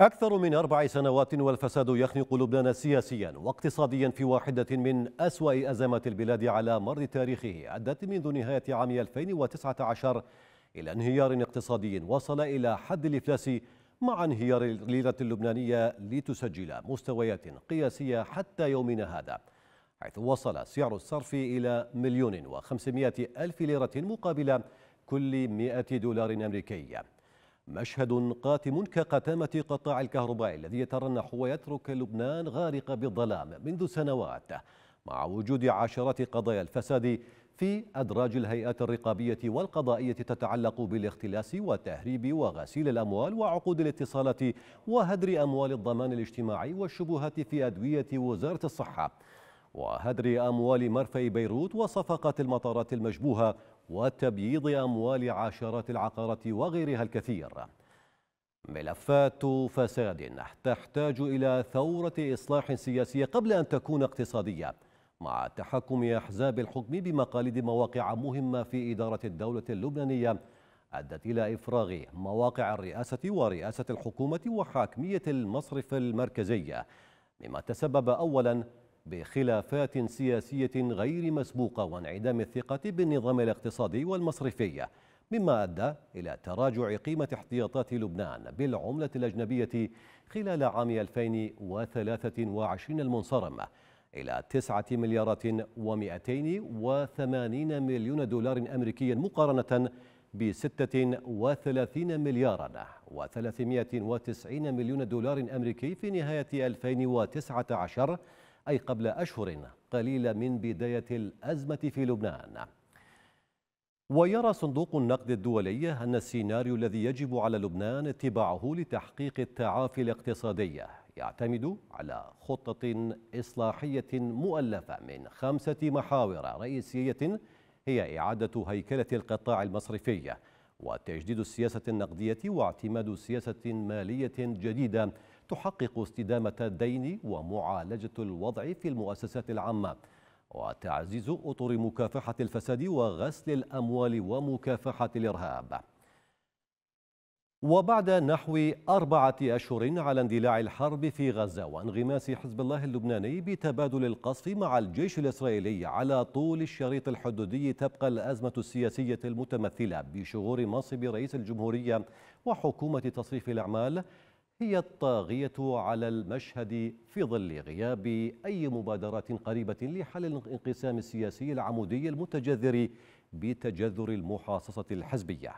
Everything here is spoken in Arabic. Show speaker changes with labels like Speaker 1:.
Speaker 1: أكثر من أربع سنوات والفساد يخنق لبنان سياسيا واقتصاديا في واحدة من أسوأ أزمات البلاد على مر تاريخه أدت منذ نهاية عام 2019 إلى انهيار اقتصادي وصل إلى حد الإفلاس مع انهيار الليرة اللبنانية لتسجل مستويات قياسية حتى يومنا هذا حيث وصل سعر الصرف إلى مليون وخمسمائة ألف ليرة مقابل كل 100 دولار أمريكي مشهد قاتم كقتامة قطاع الكهرباء الذي يترنح ويترك لبنان غارق بالظلام منذ سنوات مع وجود عشرات قضايا الفساد في أدراج الهيئات الرقابية والقضائية تتعلق بالاختلاس والتهريب وغسيل الأموال وعقود الاتصالات وهدر أموال الضمان الاجتماعي والشبهات في أدوية وزارة الصحة وهدر أموال مرفأ بيروت وصفقات المطارات المشبوهة وتبييض أموال عشرات العقارات وغيرها الكثير ملفات فساد تحتاج إلى ثورة إصلاح سياسية قبل أن تكون اقتصادية مع تحكم أحزاب الحكم بمقاليد مواقع مهمة في إدارة الدولة اللبنانية أدت إلى إفراغ مواقع الرئاسة ورئاسة الحكومة وحاكمية المصرف المركزي مما تسبب أولاً بخلافات سياسية غير مسبوقة وانعدام الثقة بالنظام الاقتصادي والمصرفي مما أدى إلى تراجع قيمة احتياطات لبنان بالعملة الأجنبية خلال عام 2023 المنصرم إلى 9 مليارات و280 مليون دولار أمريكي مقارنة ب 36 مليارا و390 مليون دولار أمريكي في نهاية 2019 أي قبل أشهر قليلة من بداية الأزمة في لبنان ويرى صندوق النقد الدولي أن السيناريو الذي يجب على لبنان اتباعه لتحقيق التعافي الاقتصادي يعتمد على خطة إصلاحية مؤلفة من خمسة محاور رئيسية هي إعادة هيكلة القطاع المصرفي وتجديد السياسة النقدية واعتماد سياسة مالية جديدة تحقق استدامة الدين ومعالجة الوضع في المؤسسات العامة وتعزيز أطر مكافحة الفساد وغسل الأموال ومكافحة الإرهاب وبعد نحو أربعة أشهر على اندلاع الحرب في غزة وانغماس حزب الله اللبناني بتبادل القصف مع الجيش الإسرائيلي على طول الشريط الحدودي تبقى الأزمة السياسية المتمثلة بشغور منصب رئيس الجمهورية وحكومة تصريف الأعمال هي الطاغية على المشهد في ظل غياب أي مبادرات قريبة لحل الانقسام السياسي العمودي المتجذر بتجذر المحاصصة الحزبية